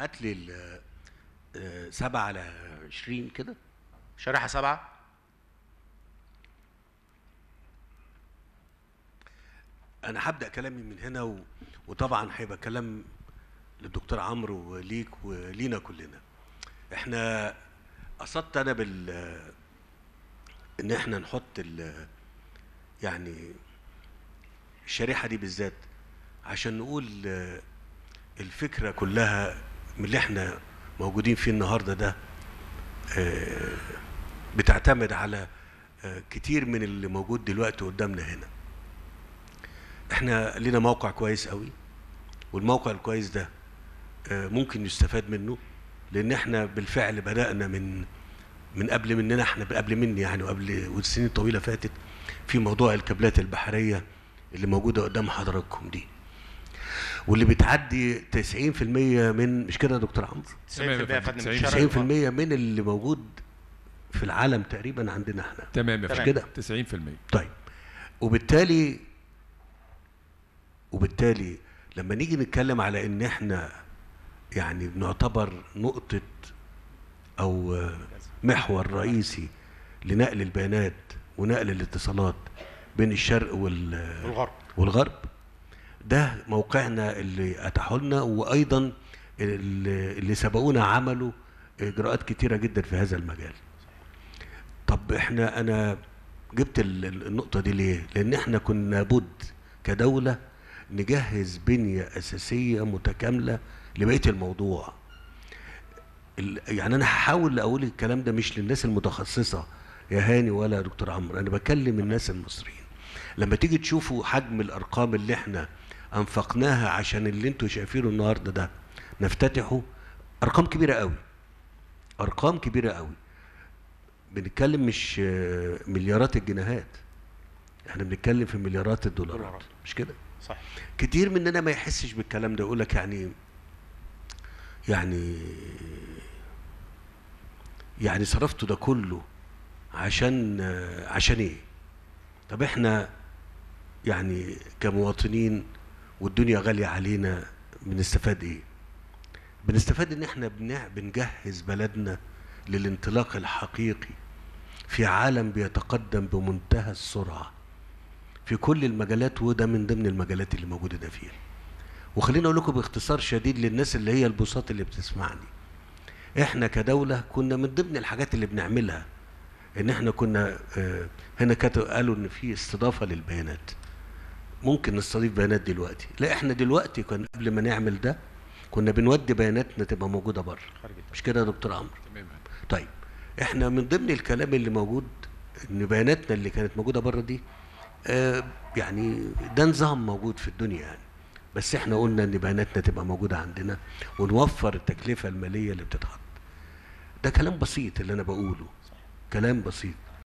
هات لي آه، سبعة على عشرين كده شريحة سبعة أنا هبدأ كلامي من هنا و... وطبعا هيبقى كلام للدكتور عمرو وليك ولينا كلنا احنا قصدت انا بال آه، ان احنا نحط ال آه، يعني الشريحه دي بالذات عشان نقول الفكره كلها من اللي احنا موجودين فيه النهارده ده آه، بتعتمد على آه، كتير من اللي موجود دلوقتي قدامنا هنا احنا لنا موقع كويس قوي والموقع الكويس ده آه، ممكن يستفاد منه لان احنا بالفعل بدانا من من قبل مننا احنا قبل مني يعني وقبل والسنين الطويله فاتت في موضوع الكابلات البحريه اللي موجوده قدام حضراتكم دي واللي بتعدي 90% من مش كده يا دكتور عمرو 90% يا فندم 90% من اللي موجود في العالم تقريبا عندنا احنا تمام يا فندم كده 90% طيب وبالتالي وبالتالي لما نيجي نتكلم على ان احنا يعني بنعتبر نقطة او محور رئيسي لنقل البيانات ونقل الاتصالات بين الشرق والغرب والغرب ده موقعنا اللي اتاحوا لنا وايضا اللي سبقونا عملوا اجراءات كتيره جدا في هذا المجال طب احنا انا جبت النقطه دي ليه لان احنا كنا بد كدوله نجهز بنيه اساسيه متكامله لبقيه الموضوع يعني انا هحاول اقول الكلام ده مش للناس المتخصصه يا هاني ولا يا دكتور عمرو انا بكلم الناس المصريين لما تيجي تشوفوا حجم الارقام اللي احنا انفقناها عشان اللي انتوا شايفينه النهارده ده نفتتحه ارقام كبيره قوي ارقام كبيره قوي بنتكلم مش مليارات الجنيهات احنا بنتكلم في مليارات الدولارات مش كده صح كتير مننا ما يحسش بالكلام ده يقول لك يعني يعني يعني صرفته ده كله عشان عشان ايه طب احنا يعني كمواطنين والدنيا غالية علينا بنستفاد ايه بنستفاد ان احنا بنجهز بلدنا للانطلاق الحقيقي في عالم بيتقدم بمنتهى السرعة في كل المجالات وده من ضمن المجالات اللي موجودة ده فيها وخليني اقول لكم باختصار شديد للناس اللي هي البساط اللي بتسمعني احنا كدولة كنا من ضمن الحاجات اللي بنعملها ان احنا كنا آه، هنا قالوا ان في استضافة للبيانات ممكن نستضيف بيانات دلوقتي لا احنا دلوقتي كان قبل ما نعمل ده كنا بنودي بياناتنا تبقى موجوده بره مش كده يا دكتور عمرو طيب احنا من ضمن الكلام اللي موجود ان بياناتنا اللي كانت موجوده بره دي آه يعني ده نظام موجود في الدنيا يعني بس احنا قلنا ان بياناتنا تبقى موجوده عندنا ونوفر التكلفه الماليه اللي بتتحط ده كلام بسيط اللي انا بقوله كلام بسيط